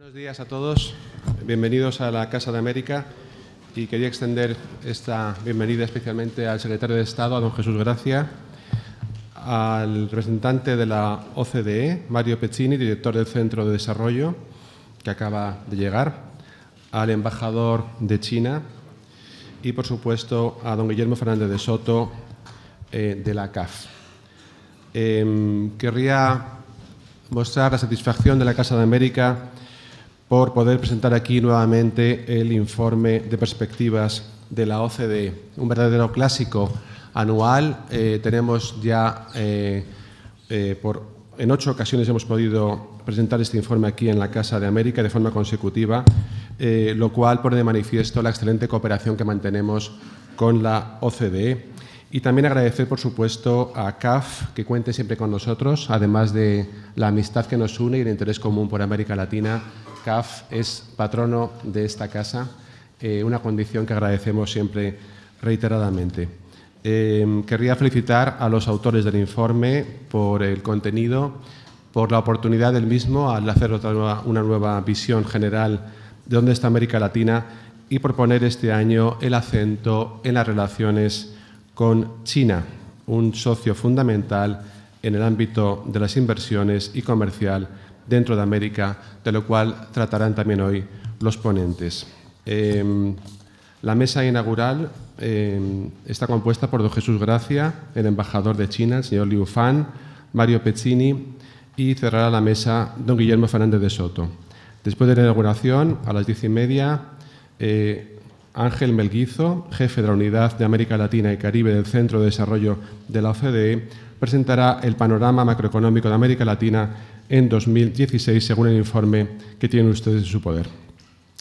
Buenos días a todos, bienvenidos a la Casa de América y quería extender esta bienvenida especialmente al secretario de Estado, a don Jesús Gracia, al representante de la OCDE, Mario Peccini, director del Centro de Desarrollo, que acaba de llegar, al embajador de China y, por supuesto, a don Guillermo Fernández de Soto, eh, de la CAF. Em, querría mostrar la satisfacción de la Casa de América por poder presentar aquí nuevamente el informe de perspectivas de la OCDE, un verdadero clásico anual. Eh, tenemos ya, eh, eh, por, en ocho ocasiones hemos podido presentar este informe aquí en la Casa de América de forma consecutiva, lo cual pone de manifiesto la excelente cooperación que mantenemos con la OCDE. Y también agradecer, por supuesto, a CAF, que cuente siempre con nosotros, además de la amistad que nos une y el interés común por América Latina CAF es patrono de esta casa, eh, una condición que agradecemos siempre reiteradamente. Em, querría felicitar a los autores del informe por el contenido, por la oportunidad del mismo al hacer una nueva visión general de dónde está América Latina y por poner este año el acento en las relaciones con China, un socio fundamental en el ámbito de las inversiones y comercial dentro de América, de lo cual tratarán también hoy los ponentes. Em, la mesa inaugural em, está compuesta por don Jesús Gracia, el embajador de China, el señor Liu Fan, Mario Pezzini y cerrará la mesa don Guillermo Fernández de Soto. Después de la inauguración, a las diez y media, eh, Ángel Melguizo, jefe de la Unidad de América Latina y Caribe del Centro de Desarrollo de la OCDE, presentará el panorama macroeconómico de América Latina en 2016, según el informe que tienen ustedes en su poder.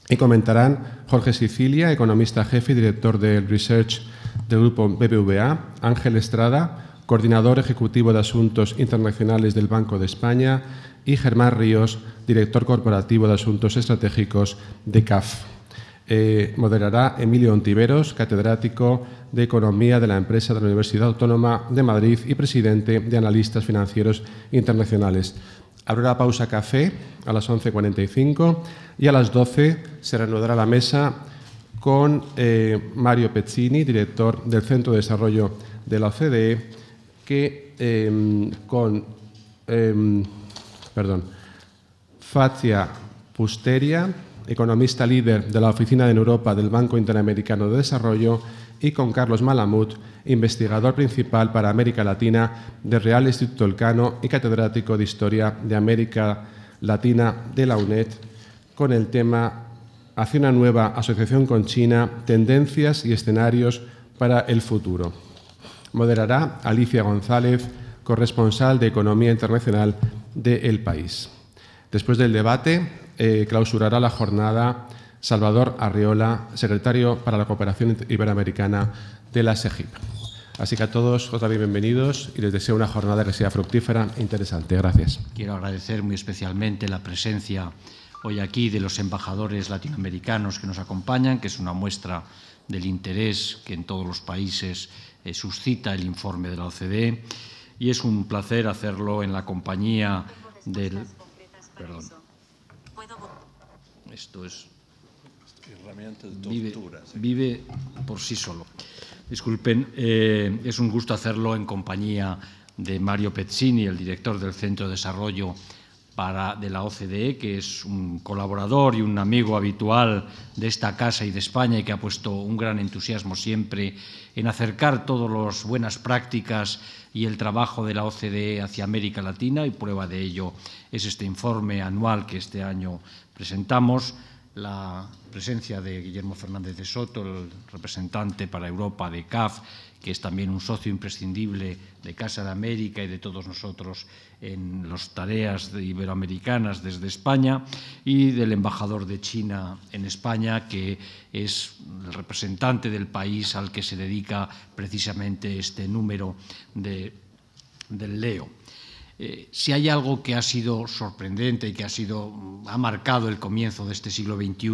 Y comentarán Jorge Sicilia, economista jefe y director del Research del Grupo BBVA, Ángel Estrada, coordinador ejecutivo de Asuntos Internacionales del Banco de España, y Germán Ríos, director corporativo de Asuntos Estratégicos de CAF. Eh, moderará Emilio Ontiveros, catedrático de Economía de la empresa de la Universidad Autónoma de Madrid y presidente de Analistas Financieros Internacionales. Habrá pausa café a las 11.45 y a las 12 se reanudará la mesa con eh, Mario Pezzini, director del Centro de Desarrollo de la OCDE, que em, con em, perdón, Fazia Pusteria, economista líder de la Oficina en Europa del Banco Interamericano de Desarrollo, y con Carlos Malamud, investigador principal para América Latina del Real Instituto Elcano y catedrático de Historia de América Latina de la UNED, con el tema Hacia una nueva asociación con China, tendencias y escenarios para el futuro. Moderará Alicia González, corresponsal de Economía Internacional de El País. Después del debate, eh, clausurará la jornada Salvador Arriola, secretario para la Cooperación Iberoamericana de la SEGIP. Así que a todos otra vez bienvenidos y les deseo una jornada que sea fructífera e interesante. Gracias. Quiero agradecer muy especialmente la presencia hoy aquí de los embajadores latinoamericanos que nos acompañan, que es una muestra del interés que en todos los países eh, suscita el informe de la OCDE. Y es un placer hacerlo en la compañía del... Perdón. Esto es... de tortura. Vive, por sí solo. Disculpen, eh, es un gusto hacerlo en compañía de Mario Pezzini, el director del Centro de Desarrollo de la OCDE, que es un colaborador y un amigo habitual de esta casa y de España y que ha puesto un gran entusiasmo siempre en acercar todas las buenas prácticas y el trabajo de la OCDE hacia América Latina y prueba de ello es este informe anual que este año presentamos, la presencia de Guillermo Fernández de Soto, el representante para Europa de CAF, que es también un socio imprescindible de Casa de América y de todos nosotros en las tareas iberoamericanas desde España, y del embajador de China en España, que es el representante del país al que se dedica precisamente este número de, del Leo. Eh, si hay algo que ha sido sorprendente y que ha, sido, ha marcado el comienzo de este siglo XXI,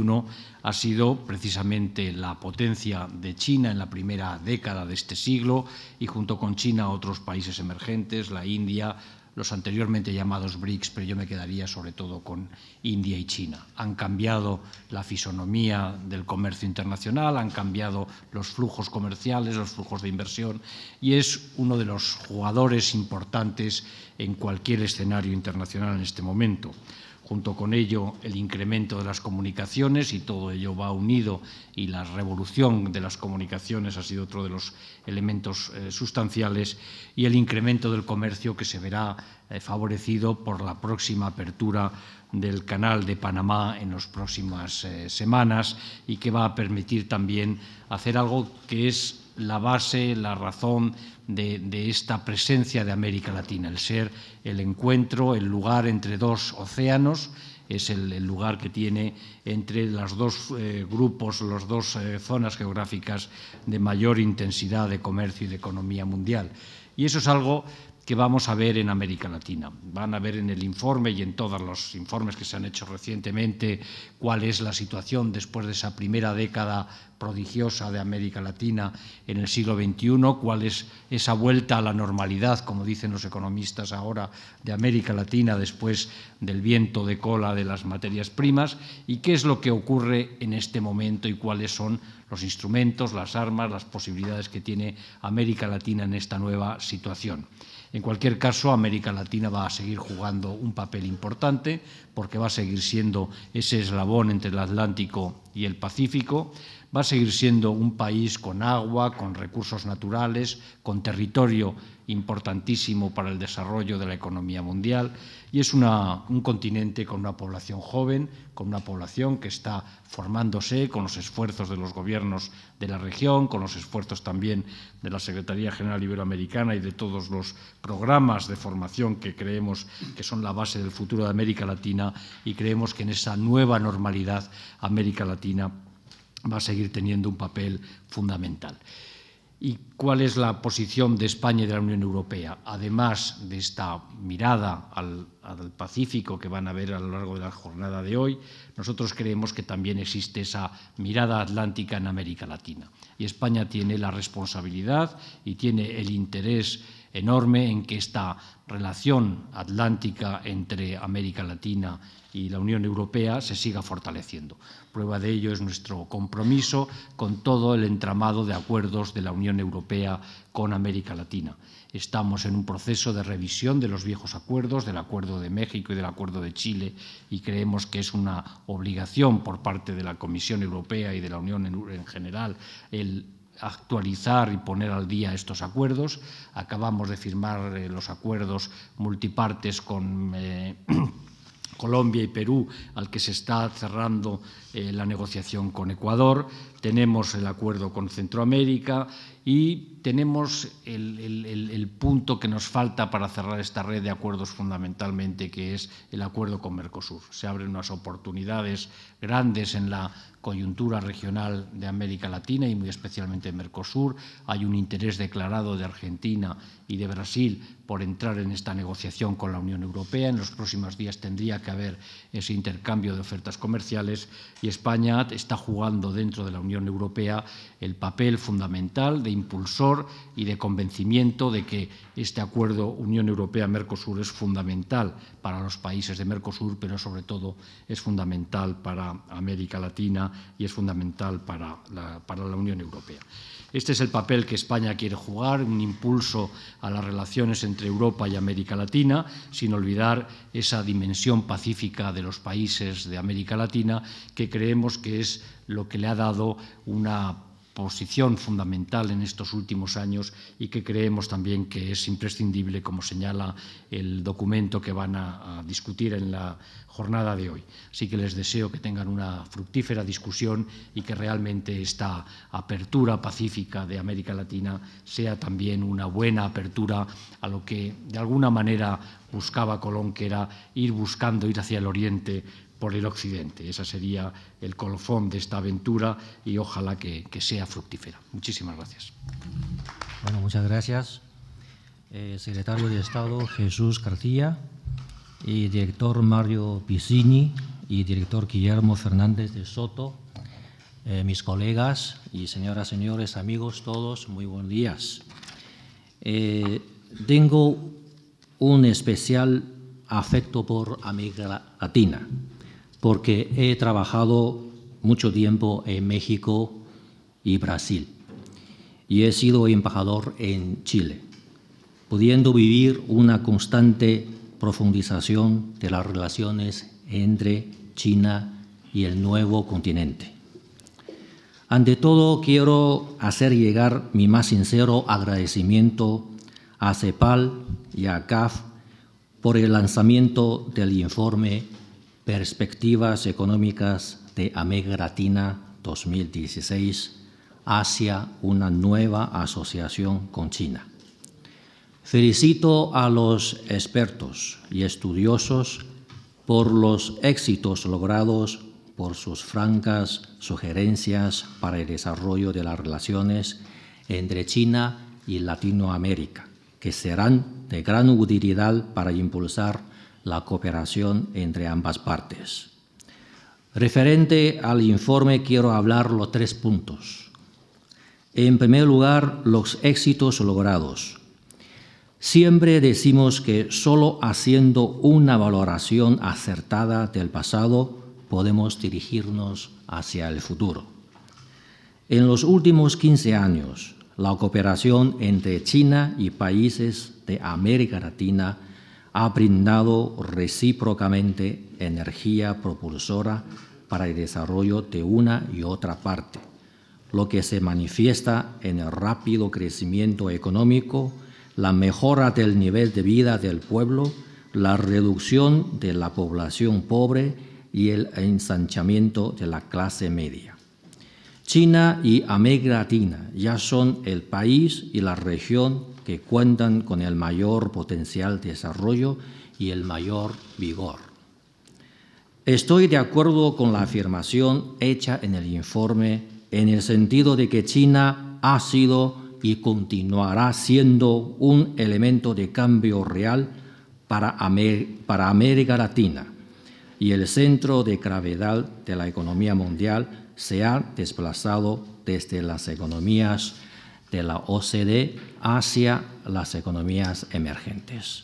ha sido precisamente la potencia de China en la primera década de este siglo y junto con China otros países emergentes, la India, los anteriormente llamados BRICS, pero yo me quedaría sobre todo con India y China. Han cambiado la fisonomía del comercio internacional, han cambiado los flujos comerciales, los flujos de inversión, y es uno de los jugadores importantes en cualquier escenario internacional en este momento junto con ello el incremento de las comunicaciones y todo ello va unido y la revolución de las comunicaciones ha sido otro de los elementos eh, sustanciales y el incremento del comercio que se verá eh, favorecido por la próxima apertura del canal de Panamá en las próximas eh, semanas y que va a permitir también hacer algo que es la base, la razón de, esta presencia de América Latina, el ser el encuentro, el lugar entre dos océanos, es el, lugar que tiene entre los dos eh, grupos, las dos eh, zonas geográficas de mayor intensidad de comercio y de economía mundial. Y eso es algo que vamos a ver en América Latina. Van a ver en el informe y en todos los informes que se han hecho recientemente cuál es la situación después de esa primera década prodigiosa de América Latina en el siglo XXI, cuál es esa vuelta a la normalidad, como dicen los economistas ahora, de América Latina después del viento de cola de las materias primas y qué es lo que ocurre en este momento y cuáles son los instrumentos, las armas, las posibilidades que tiene América Latina en esta nueva situación. En cualquier caso, América Latina va a seguir jugando un papel importante porque va a seguir siendo ese eslabón entre el Atlántico y el Pacífico, va a seguir siendo un país con agua, con recursos naturales, con territorio importantísimo para el desarrollo de la economía mundial y es un continente con una población joven, con una población que está formándose con los esfuerzos de los gobiernos de la región, con los esfuerzos también de la Secretaría General Iberoamericana y de todos los programas de formación que creemos que son la base del futuro de América Latina y creemos que en esa nueva normalidad América Latina va a seguir teniendo un papel fundamental. ¿Y cuál es la posición de España y de la Unión Europea? Además de esta mirada al, Pacífico que van a ver a lo largo de la jornada de hoy, nosotros creemos que también existe esa mirada atlántica en América Latina. Y España tiene la responsabilidad y tiene el interés enorme en que esta relación atlántica entre América Latina y la Unión Europea se siga fortaleciendo. Prueba de ello es nuestro compromiso con todo el entramado de acuerdos de la Unión Europea con América Latina. Estamos en un proceso de revisión de los viejos acuerdos, del Acuerdo de México y del Acuerdo de Chile, y creemos que es una obligación por parte de la Comisión Europea y de la Unión en general el actualizar y poner al día estos acuerdos. Acabamos de firmar eh, los acuerdos multipartes con eh, Colombia y Perú, al que se está cerrando eh, la negociación con Ecuador. Tenemos el acuerdo con Centroamérica y tenemos el, punto que nos falta para cerrar esta red de acuerdos fundamentalmente, que es el acuerdo con Mercosur. Se abren unas oportunidades grandes en la coyuntura regional de América Latina y muy especialmente en Mercosur. Hay un interés declarado de Argentina y de Brasil por entrar en esta negociación con la Unión Europea. En los próximos días tendría que haber ese intercambio de ofertas comerciales y España está jugando dentro de la Unión Europea el papel fundamental de impulsor y de convencimiento de que este acuerdo Unión Europea-Mercosur es fundamental para los países de Mercosur, pero sobre todo es fundamental para América Latina y es fundamental para para la Unión Europea. Este es el papel que España quiere jugar, un impulso a las relaciones entre Europa y América Latina, sin olvidar esa dimensión pacífica de los países de América Latina, que creemos que es lo que le ha dado una posición fundamental en estos últimos años y que creemos también que es imprescindible, como señala el documento que van a, discutir en la jornada de hoy. Así que les deseo que tengan una fructífera discusión y que realmente esta apertura pacífica de América Latina sea también una buena apertura a lo que de alguna manera buscaba Colón, que era ir buscando, ir hacia el oriente por el occidente. Ese sería el colofón de esta aventura y ojalá que, sea fructífera. Muchísimas gracias. Bueno, muchas gracias. Eh, secretario de Estado Jesús García y director Mario Piscini y director Guillermo Fernández de Soto, eh, mis colegas y señoras, señores, amigos, todos, muy buenos días. Eh, tengo un especial afecto por América Latina porque he trabajado mucho tiempo en México y Brasil y he sido embajador en Chile, pudiendo vivir una constante profundización de las relaciones entre China y el nuevo continente. Ante todo, quiero hacer llegar mi más sincero agradecimiento a CEPAL y a CAF por el lanzamiento del informe Perspectivas económicas de América Latina 2016 hacia una nueva asociación con China. Felicito a los expertos y estudiosos por los éxitos logrados por sus francas sugerencias para el desarrollo de las relaciones entre China y Latinoamérica, que serán de gran utilidad para impulsar la cooperación entre ambas partes. Referente al informe, quiero hablar los tres puntos. En primer lugar, los éxitos logrados. Siempre decimos que solo haciendo una valoración acertada del pasado podemos dirigirnos hacia el futuro. En los últimos 15 años, la cooperación entre China y países de América Latina ha brindado recíprocamente energía propulsora para el desarrollo de una y otra parte, lo que se manifiesta en el rápido crecimiento económico, la mejora del nivel de vida del pueblo, la reducción de la población pobre y el ensanchamiento de la clase media. China y América Latina ya son el país y la región que cuentan con el mayor potencial de desarrollo y el mayor vigor. Estoy de acuerdo con la afirmación hecha en el informe en el sentido de que China ha sido y continuará siendo un elemento de cambio real para, para América Latina y el centro de gravedad de la economía mundial se ha desplazado desde las economías de la OCDE hacia las economías emergentes.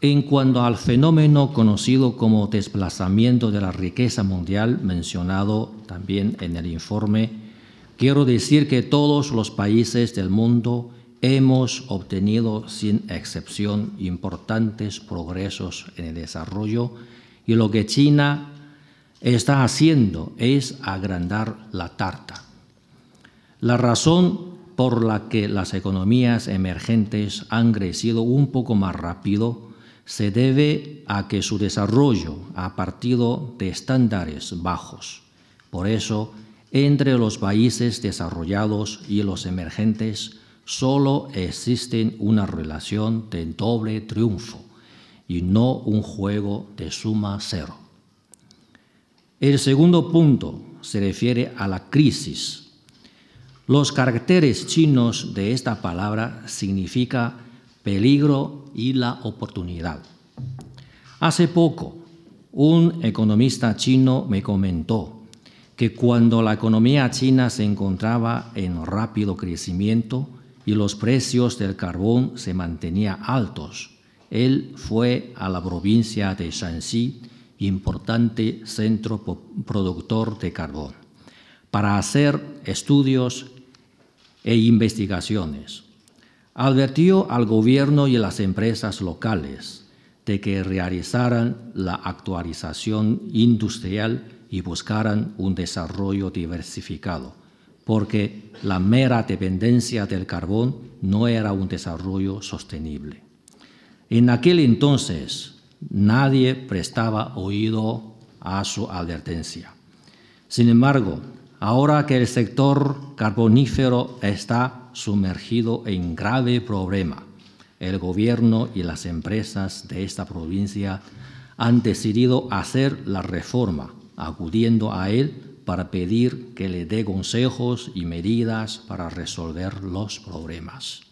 En cuanto al fenómeno conocido como desplazamiento de la riqueza mundial, mencionado también en el informe, quiero decir que todos los países del mundo hemos obtenido sin excepción importantes progresos en el desarrollo y lo que China está haciendo es agrandar la tarta. La razón por la que las economías emergentes han crecido un poco más rápido se debe a que su desarrollo ha partido de estándares bajos. Por eso, entre los países desarrollados y los emergentes solo existe una relación de doble triunfo y no un juego de suma cero. El segundo punto se refiere a la crisis los caracteres chinos de esta palabra significa peligro y la oportunidad. Hace poco, un economista chino me comentó que cuando la economía china se encontraba en rápido crecimiento y los precios del carbón se mantenían altos, él fue a la provincia de Shanxi, importante centro productor de carbón, para hacer estudios e investigaciones. Advertió al gobierno y a las empresas locales de que realizaran la actualización industrial y buscaran un desarrollo diversificado, porque la mera dependencia del carbón no era un desarrollo sostenible. En aquel entonces nadie prestaba oído a su advertencia. Sin embargo, ahora que el sector carbonífero está sumergido en grave problema, el gobierno y las empresas de esta provincia han decidido hacer la reforma, acudiendo a él para pedir que le dé consejos y medidas para resolver los problemas.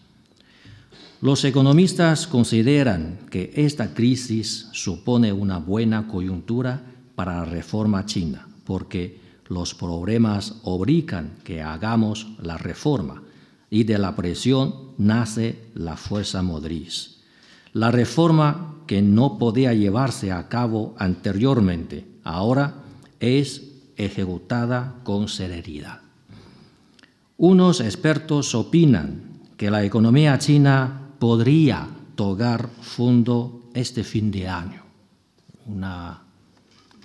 Los economistas consideran que esta crisis supone una buena coyuntura para la reforma china, porque los problemas obligan que hagamos la reforma y de la presión nace la fuerza modriz. La reforma que no podía llevarse a cabo anteriormente ahora es ejecutada con celeridad. Unos expertos opinan que la economía china podría tocar fondo este fin de año, una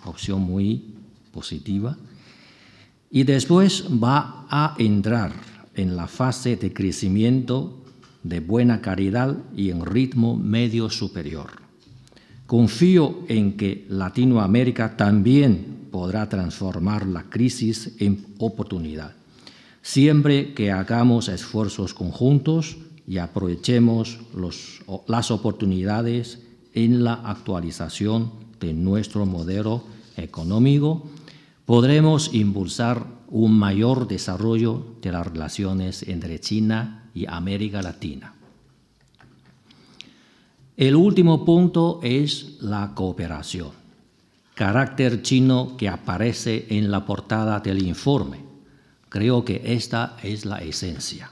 opción muy positiva y después va a entrar en la fase de crecimiento de buena caridad y en ritmo medio superior. Confío en que Latinoamérica también podrá transformar la crisis en oportunidad, siempre que hagamos esfuerzos conjuntos y aprovechemos las oportunidades en la actualización de nuestro modelo económico podremos impulsar un mayor desarrollo de las relaciones entre China y América Latina. El último punto es la cooperación, carácter chino que aparece en la portada del informe. Creo que esta es la esencia.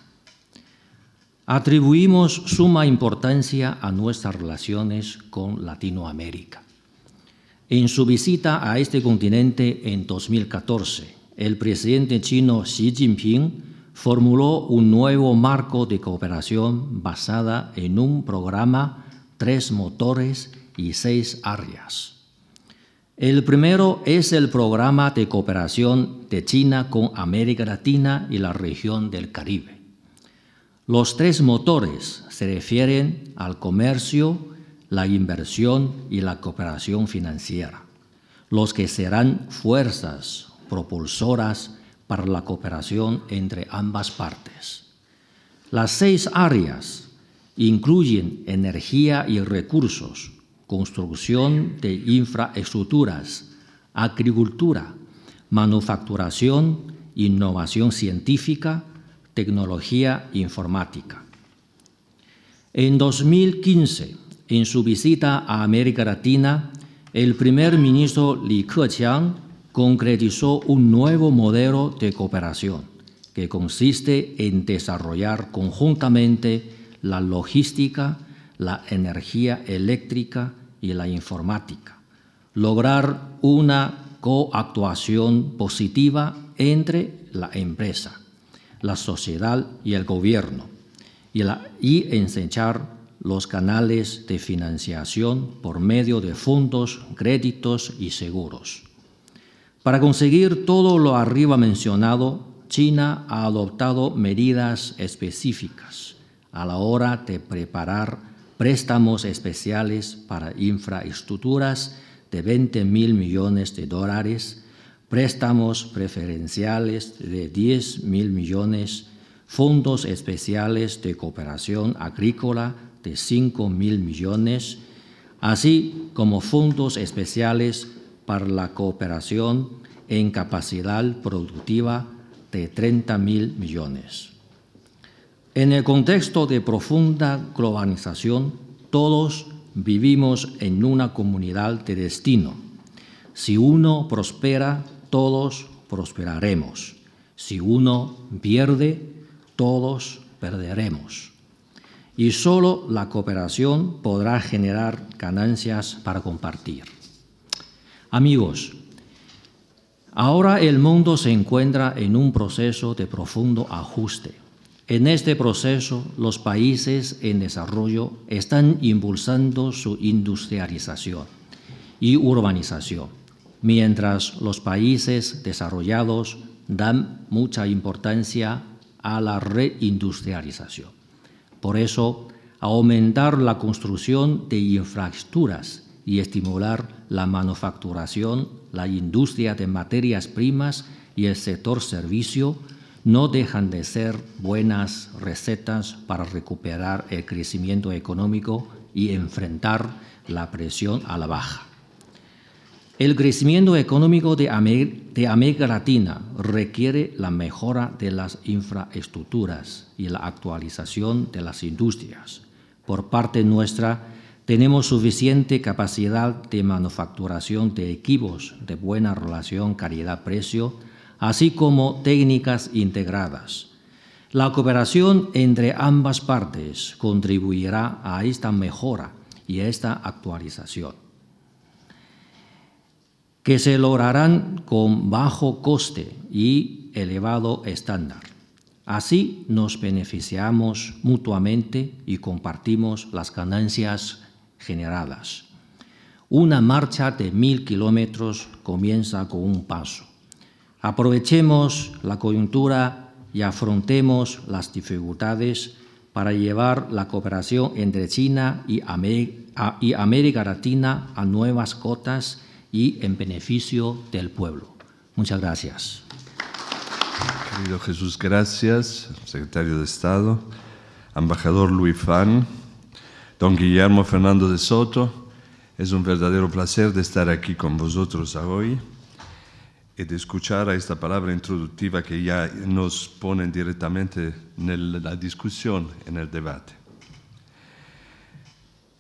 Atribuimos suma importancia a nuestras relaciones con Latinoamérica. En su visita a este continente en 2014, el presidente chino Xi Jinping formuló un nuevo marco de cooperación basada en un programa tres motores y seis áreas. El primero es el programa de cooperación de China con América Latina y la región del Caribe. Los tres motores se refieren al comercio, la inversión y la cooperación financiera, los que serán fuerzas propulsoras para la cooperación entre ambas partes. Las seis áreas incluyen energía y recursos, construcción de infraestructuras, agricultura, manufacturación, innovación científica, tecnología informática. En 2015, en su visita a América Latina, el primer ministro Li Keqiang concretizó un nuevo modelo de cooperación que consiste en desarrollar conjuntamente la logística, la energía eléctrica y la informática, lograr una coactuación positiva entre la empresa, la sociedad y el gobierno, y, la, enseñar los canales de financiación por medio de fondos, créditos y seguros. Para conseguir todo lo arriba mencionado, China ha adoptado medidas específicas a la hora de preparar préstamos especiales para infraestructuras de 20 mil millones de dólares, préstamos preferenciales de 10 mil millones, fondos especiales de cooperación agrícola de 5 mil millones, así como fondos especiales para la cooperación en capacidad productiva de 30 millones. En el contexto de profunda globalización, todos vivimos en una comunidad de destino. Si uno prospera, todos prosperaremos. Si uno pierde, todos perderemos y solo la cooperación podrá generar ganancias para compartir. Amigos, ahora el mundo se encuentra en un proceso de profundo ajuste. En este proceso, los países en desarrollo están impulsando su industrialización y urbanización, mientras los países desarrollados dan mucha importancia a la reindustrialización. Por eso, aumentar la construcción de infraestructuras y estimular la manufacturación, la industria de materias primas y el sector servicio no dejan de ser buenas recetas para recuperar el crecimiento económico y enfrentar la presión a la baja. El crecimiento económico de América, Latina requiere la mejora de las infraestructuras y la actualización de las industrias. Por parte nuestra, tenemos suficiente capacidad de manufacturación de equipos de buena relación calidad-precio, así como técnicas integradas. La cooperación entre ambas partes contribuirá a esta mejora y a esta actualización que se lograrán con bajo coste y elevado estándar. Así nos beneficiamos mutuamente y compartimos las ganancias generadas. Una marcha de mil kilómetros comienza con un paso. Aprovechemos la coyuntura y afrontemos las dificultades para llevar la cooperación entre China y, América Latina a nuevas cotas y en beneficio del pueblo. Muchas gracias. Querido Jesús, gracias. Secretario de Estado, embajador Luis Fan, don Guillermo Fernando de Soto, es un verdadero placer de estar aquí con vosotros hoy y de escuchar a esta palabra introductiva que ya nos ponen directamente en la discusión, en el debate.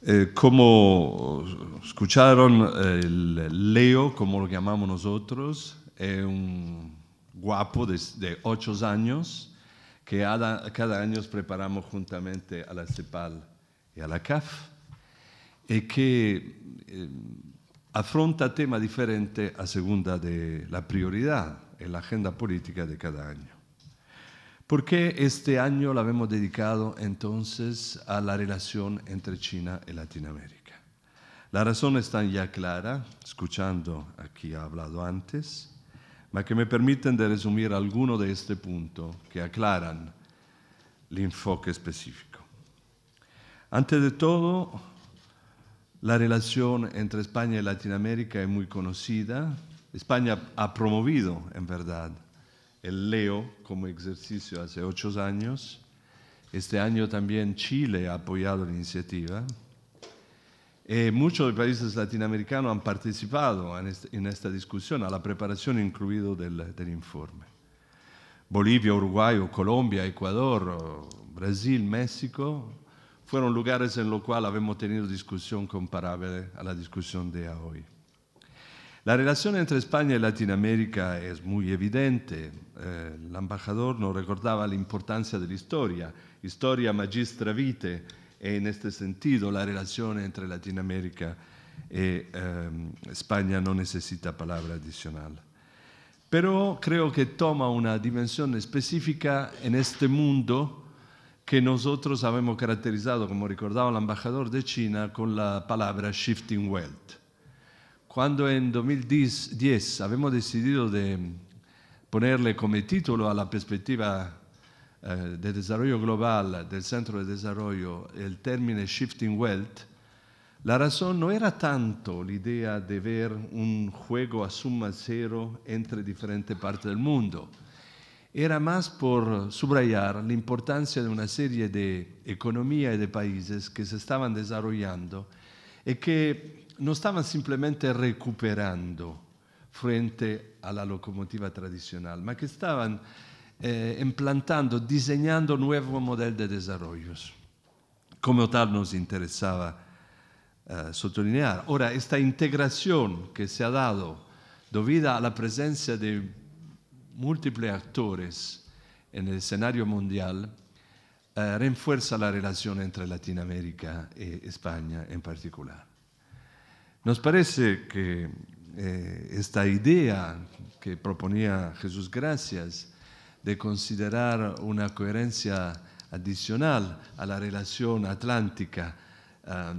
Eh, como escucharon, eh, el Leo, como lo llamamos nosotros, es eh, un guapo de, ocho años que cada, año preparamos juntamente a la CEPAL y a la CAF y que afronta temas diferentes a segunda de la prioridad en la agenda política de cada año. ¿Por qué este año lo hemos dedicado entonces a la relación entre China y Latinoamérica? La razón está ya clara, escuchando a aquí ha hablado antes, pero que me permiten de resumir alguno de este punto que aclaran el enfoque específico. Antes de todo, la relación entre España y Latinoamérica es muy conocida. España ha promovido, en verdad, el Leo como ejercicio hace ocho años. Este año también Chile ha apoyado la iniciativa. y eh, muchos países latinoamericanos han participado este, en, esta discusión, a la preparación incluido del, del informe. Bolivia, Uruguay, Colombia, Ecuador, Brasil, México, fueron lugares en los cuales hemos tenido discusión comparable a la discusión de hoy. La relazione entre España y Latinoamérica è molto evidente. Eh, el embajador ricordava l'importanza la storia la historia, magistra vite, e in questo senso la relazione entre Latinoamérica e ehm, España non necessita palabra adicional. Però creo che toma una dimensione specifica in questo mondo che nosotros habíamos caracterizado, como recordaba el embajador de China, con la parola shifting wealth quando nel 2010 abbiamo deciso di ponerle come titolo alla prospettiva eh, del sviluppo globale del centro di sviluppo il termine shifting wealth, la ragione non era tanto l'idea di avere un gioco a somma zero entre differenti parti del mondo, era más per subrayar l'importanza di una serie di economie e di paesi che si stavano sviluppando e che non stavano semplicemente recuperando frente alla locomotiva tradizionale, ma che stavano eh, implantando, disegnando un nuovo modello di sviluppo. Come tal nos interessava eh, sottolineare. Ora, questa integrazione che si è data dovuta alla presenza di multipli attori nel scenario mondiale, eh, rinforza la relazione tra Latino America e Spagna in particolare. Nos parece que eh, esta idea que proponía Jesús Gracias de considerar una coherencia adicional a la relación atlántica eh,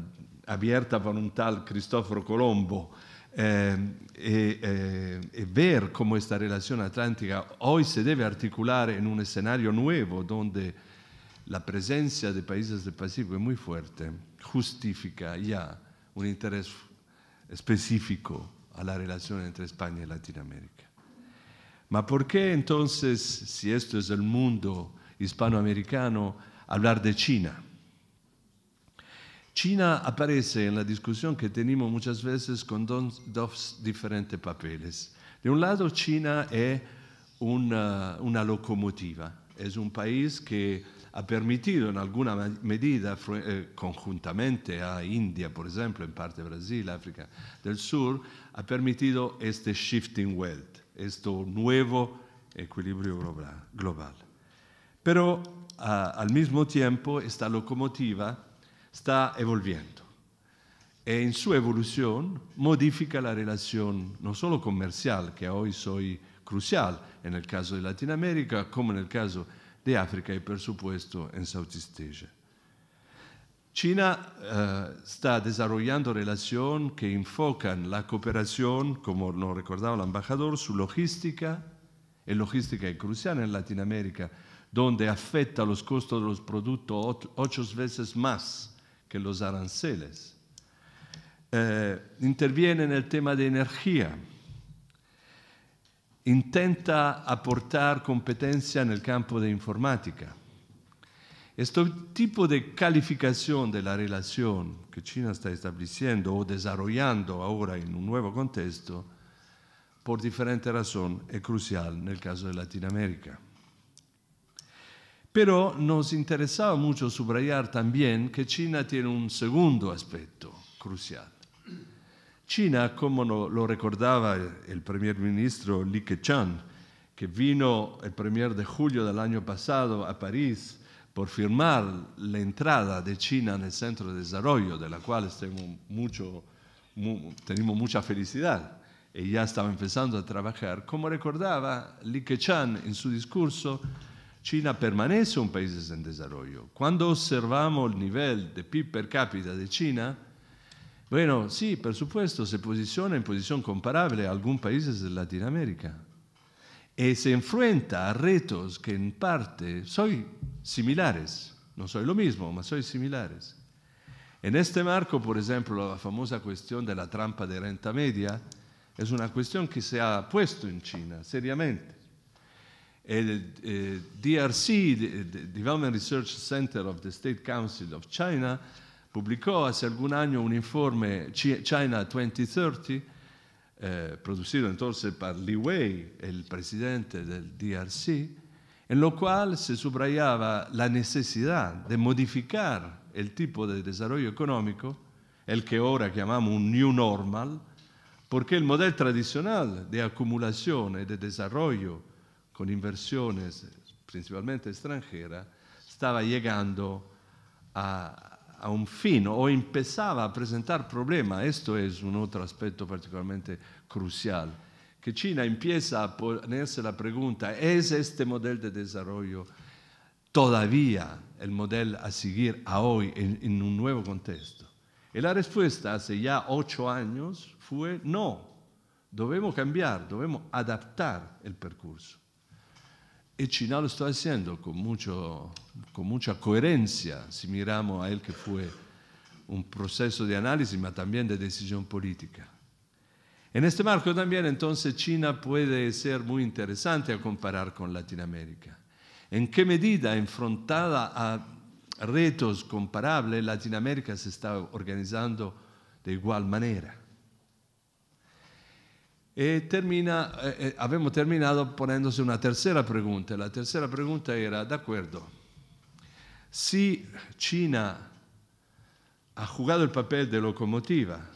abierta por un tal Cristóforo Colombo y eh, ver cómo esta relación atlántica hoy se debe articular en un escenario nuevo donde la presencia de países del Pacífico es muy fuerte, justifica ya un interés específico a la relación entre España y Latinoamérica. ¿Ma por qué entonces, si esto es el mundo hispanoamericano, hablar de China? China aparece en la discusión que tenemos muchas veces con dos, diferentes papeles. De un lado, China es una locomotiva, es un país que ha permesso in alguna medida, eh, conjuntamente a India, per esempio, in parte Brasil, Africa del Sur, ha permesso questo shifting wealth, questo nuovo equilibrio global. Però a, al mismo tempo questa locomotiva sta evolviendo e in sua evoluzione modifica la relazione non solo commerciale, che oggi è crucial en el caso de Latinoamérica, como en caso de de África y, por supuesto, en Southeast Asia. China eh, está desarrollando relaciones que enfocan la cooperación, como lo recordaba el embajador, su logística, y logística es crucial en Latinoamérica, donde afecta los costos de los productos ocho veces más que los aranceles. Eh, interviene en el tema de energía, intenta aportar competenza nel campo de informatica. Este tipo di calificación della relazione che que China está estableciendo o desarrollando ora in un nuovo contesto, per diferente razón, è crucial nel caso de Latinoamérica. Pero nos interessava molto subrayare anche che China tiene un secondo aspetto crucial China, como lo recordaba el primer ministro Li Keqiang, que vino el primer de julio del año pasado a París por firmar la entrada de China en el Centro de Desarrollo, de la cual tenemos, mucha felicidad. Y ya estaba empezando a trabajar. Como recordaba Li Keqiang en su discurso, China permanece un país en desarrollo. Cuando observamos el nivel de PIB per cápita de China, bueno, sí, por supuesto, se posiciona en posición comparable a algunos países de Latinoamérica. Y eh, se enfrenta a retos que en parte son similares. No soy lo mismo, pero soy similares. En este marco, por ejemplo, la famosa cuestión de la trampa de renta media es una cuestión que se ha puesto en China seriamente. El eh, DRC, Development Research Center of the State Council of China, pubblicò hace algún año un informe China 2030, eh, producido entonces por Li Wei, el presidente del DRC, en lo cual se subrayaba la necesidad de modificar el tipo de desarrollo económico, el que ahora llamamos un new normal, porque el modelo tradicional de acumulación y de desarrollo con inversiones principalmente extranjeras estaba llegando a, a un fin o empezaba a presentar problemas. Esto es un otro aspecto particularmente crucial. Que China empieza a ponerse la pregunta, ¿es este modelo de desarrollo todavía el modelo a seguir a hoy en, en un nuevo contexto? Y la respuesta hace ya ocho años fue no. Debemos cambiar, debemos adaptar el percurso. Y China lo está haciendo con, mucha coherencia, si miramos a él que fue un proceso de análisis, pero también de decisión política. En este marco también entonces China puede ser muy interesante a comparar con Latinoamérica. ¿En qué medida, enfrentada a retos comparables, Latinoamérica se está organizando de igual manera? E termina, eh, eh abbiamo terminato una tercera pregunta. La tercera pregunta era, acuerdo, si China ha jugado el papel de locomotiva,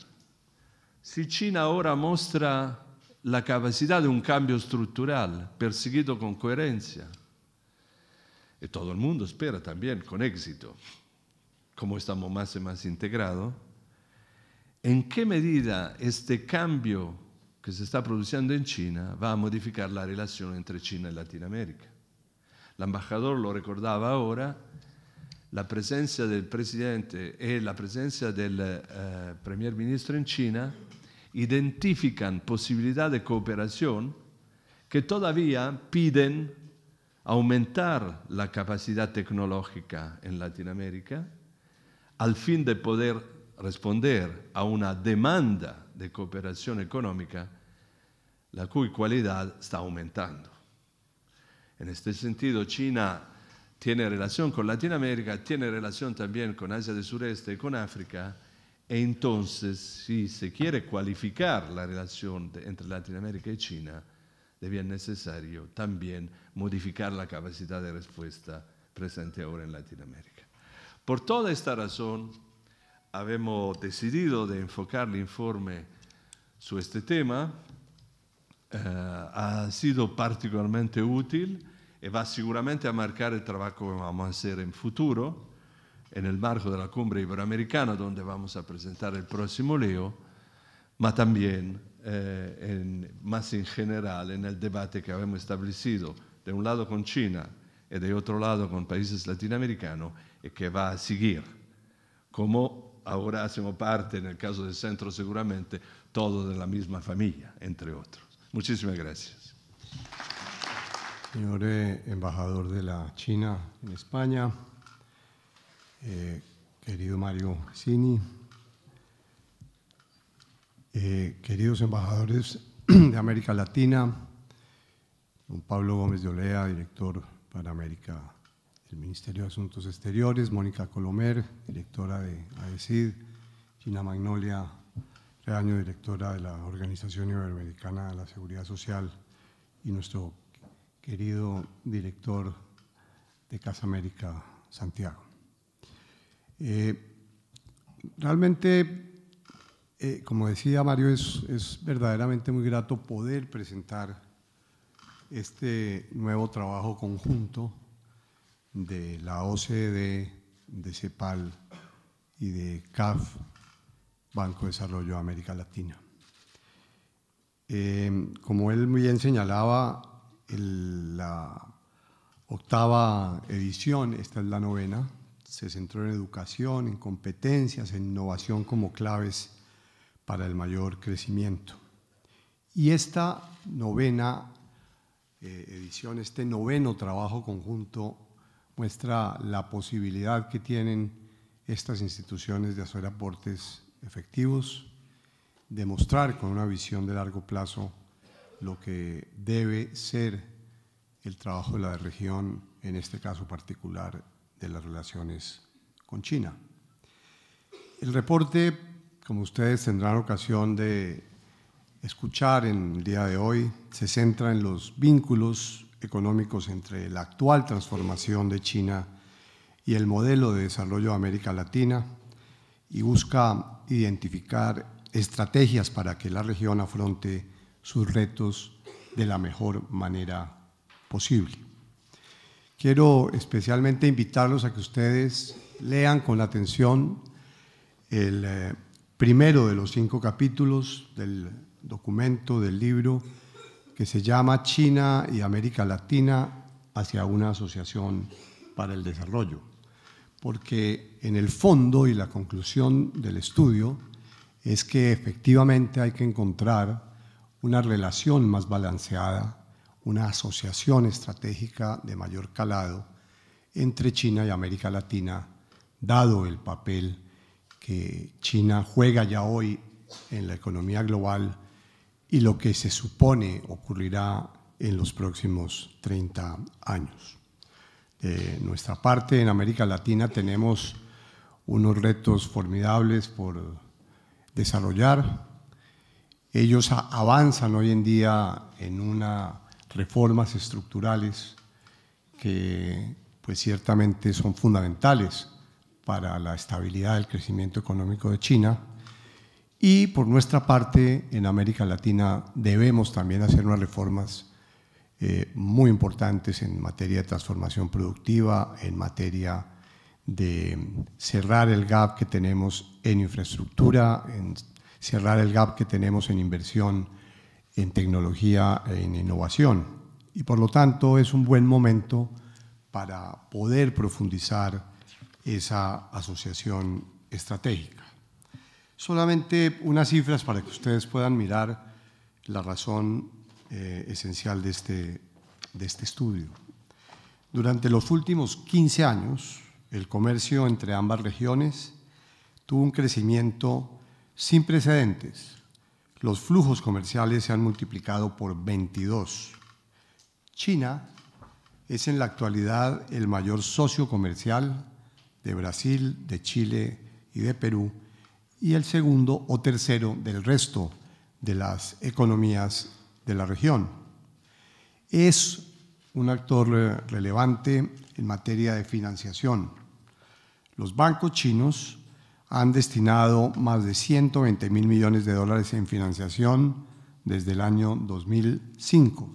si China ahora muestra la capacidad de un cambio estructural perseguido con coherencia, y todo el mundo espera también con éxito, como estamos más y más integrados, ¿en qué medida este cambio que se está produciendo en China va a modificar la relación entre China y Latinoamérica. El embajador lo recordaba ahora, la presencia del presidente y eh, la presencia del primer eh, premier ministro en China identifican posibilidades de cooperación que todavía piden aumentar la capacidad tecnológica en Latinoamérica al fin de poder responder a una demanda de cooperación económica la cui cualidad está aumentando. En este sentido, China tiene relación con Latinoamérica, tiene relación también con Asia del Sureste y con África, e entonces, si se quiere cualificar la relación entre Latinoamérica y China, debía necesario también modificar la capacidad de respuesta presente ahora en Latinoamérica. Por toda esta razón, decidido de enfocar el informe sobre este tema, eh, ha sido particularmente útil y va seguramente a marcar el trabajo que vamos a hacer en futuro, en el marco de la cumbre iberoamericana, donde vamos a presentar el próximo Leo, pero también eh, en, más en general en el debate que hemos establecido, de un lado con China y de otro lado con países latinoamericanos, y que va a seguir como ahora hacemos parte, en el caso del centro seguramente, todos de la misma familia, entre otros. Muchísimas gracias. Señor eh, embajador de la China en España, eh, querido Mario Sini, eh, queridos embajadores de América Latina, don Pablo Gómez de Olea, director para América Ministerio de Asuntos Exteriores, Mónica Colomer, directora de AECID, Gina Magnolia Reaño, directora de la Organización Iberoamericana de la Seguridad Social, y nuestro querido director de Casa América, Santiago. Eh, realmente, eh, como decía Mario, es, verdaderamente muy grato poder presentar este nuevo trabajo conjunto de la OCDE, de CEPAL y de CAF, Banco de Desarrollo de América Latina. Eh, como él muy bien señalaba, la octava edición, esta es la novena, se centró en educación, en competencias, en innovación como claves para el mayor crecimiento. Y esta novena eh, edición, este noveno trabajo conjunto muestra la posibilidad que tienen estas instituciones de hacer aportes efectivos, demostrar con una visión de largo plazo lo que debe ser el trabajo de la región, en este caso particular de las relaciones con China. El reporte, como ustedes tendrán ocasión de escuchar en el día de hoy, se centra en los vínculos económicos entre la actual transformación de China y el modelo de desarrollo de América Latina y busca identificar estrategias para que la región afronte sus retos de la mejor manera posible. Quiero especialmente invitarlos a que ustedes lean con atención el eh, primero de los cinco capítulos del documento, del libro, que se llama China y América Latina hacia una asociación para el desarrollo, porque en el fondo y la conclusión del estudio es que efectivamente hay que encontrar una relación más balanceada, una asociación estratégica de mayor calado entre China y América Latina, dado el papel que China juega ya hoy en la economía global y lo que se supone ocurrirá en los próximos 30 años. De nuestra parte, en América Latina tenemos unos retos formidables por desarrollar. Ellos avanzan hoy en día en unas reformas estructurales que pues ciertamente son fundamentales para la estabilidad del crecimiento económico de China y por nuestra parte, en América Latina debemos también hacer unas reformas eh, muy importantes en materia de transformación productiva, en materia de cerrar el gap que tenemos en infraestructura, en cerrar el gap que tenemos en inversión, en tecnología, e en innovación. Y por lo tanto es un buen momento para poder profundizar esa asociación estratégica. Solamente unas cifras para que ustedes puedan mirar la razón eh, esencial de este, de este estudio. Durante los últimos 15 años, el comercio entre ambas regiones tuvo un crecimiento sin precedentes. Los flujos comerciales se han multiplicado por 22. China es en la actualidad el mayor socio comercial de Brasil, de Chile y de Perú y el segundo o tercero del resto de las economías de la región. Es un actor eh, relevante en materia de financiación. Los bancos chinos han destinado más de 120 mil millones de dólares en financiación desde el año 2005,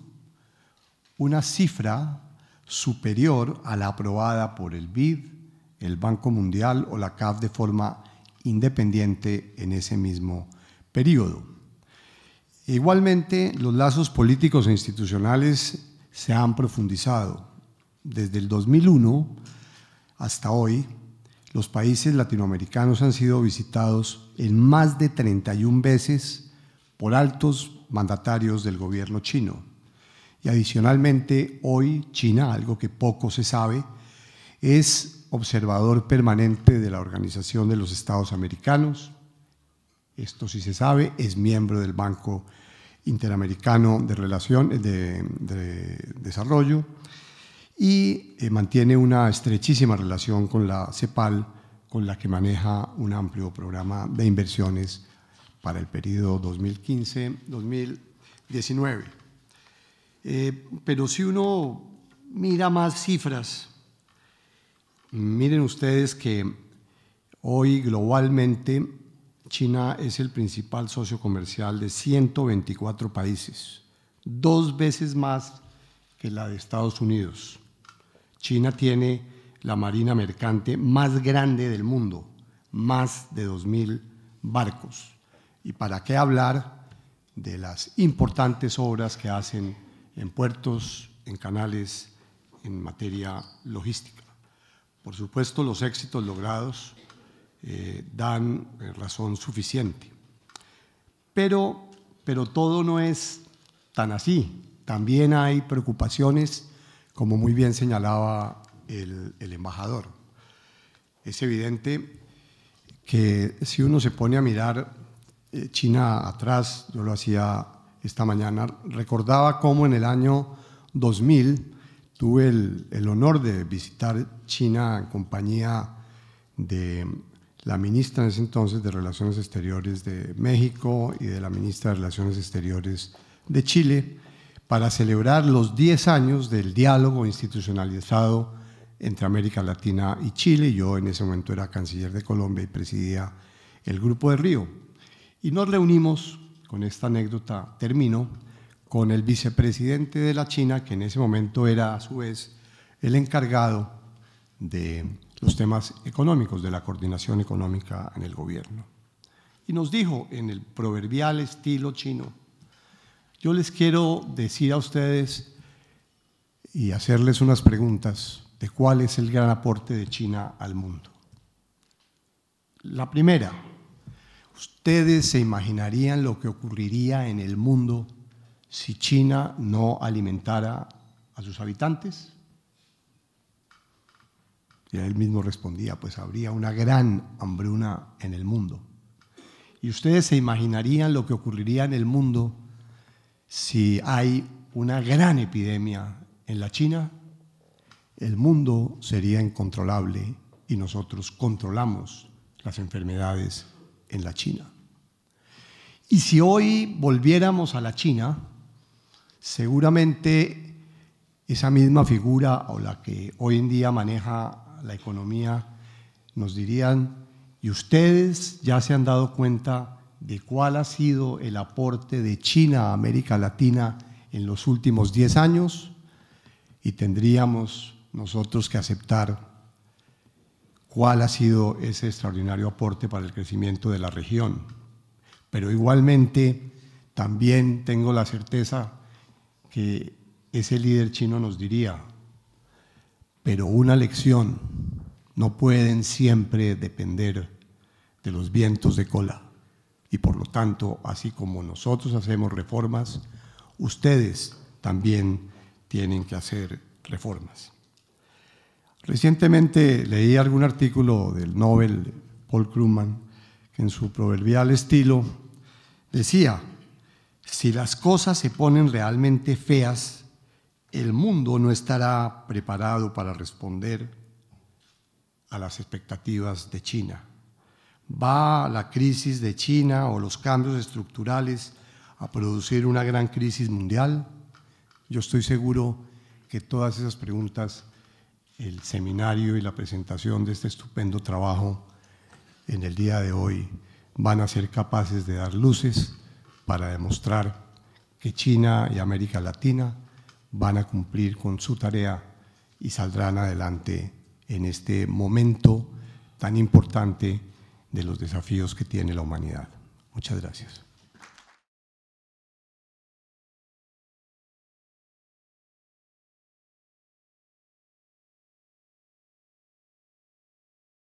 una cifra superior a la aprobada por el BID, el Banco Mundial o la CAF de forma independiente en ese mismo periodo. Igualmente, los lazos políticos e institucionales se han profundizado. Desde el 2001 hasta hoy, los países latinoamericanos han sido visitados en más de 31 veces por altos mandatarios del gobierno chino. Y adicionalmente, hoy China, algo que poco se sabe, es observador permanente de la Organización de los Estados Americanos. Esto sí se sabe, es miembro del Banco Interamericano de, Relación, de, Desarrollo y eh, mantiene una estrechísima relación con la CEPAL, con la que maneja un amplio programa de inversiones para el periodo 2015-2019. Eh, pero si uno mira más cifras Miren ustedes que hoy globalmente China es el principal socio comercial de 124 países, dos veces más que la de Estados Unidos. China tiene la marina mercante más grande del mundo, más de 2.000 barcos. ¿Y para qué hablar de las importantes obras que hacen en puertos, en canales, en materia logística? Por supuesto, los éxitos logrados eh, dan eh, razón suficiente. Pero, pero todo no es tan así. También hay preocupaciones, como muy bien señalaba el, embajador. Es evidente que si uno se pone a mirar eh, China atrás, yo lo hacía esta mañana, recordaba cómo en el año 2000 Tuve el, honor de visitar China en compañía de la ministra en ese entonces de Relaciones Exteriores de México y de la ministra de Relaciones Exteriores de Chile para celebrar los 10 años del diálogo institucionalizado entre América Latina y Chile. Yo en ese momento era canciller de Colombia y presidía el Grupo de Río. Y nos reunimos, con esta anécdota termino, con el vicepresidente de la China, que en ese momento era a su vez el encargado de los temas económicos, de la coordinación económica en el gobierno. Y nos dijo en el proverbial estilo chino, yo les quiero decir a ustedes y hacerles unas preguntas de cuál es el gran aporte de China al mundo. La primera, ¿ustedes se imaginarían lo que ocurriría en el mundo si China no alimentara a sus habitantes? Y él mismo respondía, pues habría una gran hambruna en el mundo. Y ustedes se imaginarían lo que ocurriría en el mundo si hay una gran epidemia en la China. El mundo sería incontrolable y nosotros controlamos las enfermedades en la China. Y si hoy volviéramos a la China, Seguramente esa misma figura o la que hoy en día maneja la economía nos dirían, y ustedes ya se han dado cuenta de cuál ha sido el aporte de China a América Latina en los últimos 10 años y tendríamos nosotros que aceptar cuál ha sido ese extraordinario aporte para el crecimiento de la región. Pero igualmente también tengo la certeza que ese líder chino nos diría, pero una lección, no pueden siempre depender de los vientos de cola. Y por lo tanto, así como nosotros hacemos reformas, ustedes también tienen que hacer reformas. Recientemente leí algún artículo del Nobel Paul Krugman, que en su proverbial estilo decía si las cosas se ponen realmente feas, el mundo no estará preparado para responder a las expectativas de China. Va la crisis de China o los cambios estructurales a producir una gran crisis mundial. Yo estoy seguro que todas esas preguntas, el seminario y la presentación de este estupendo trabajo en el día de hoy van a ser capaces de dar luces para demostrar que China y América Latina van a cumplir con su tarea y saldrán adelante en este momento tan importante de los desafíos que tiene la humanidad. Muchas gracias.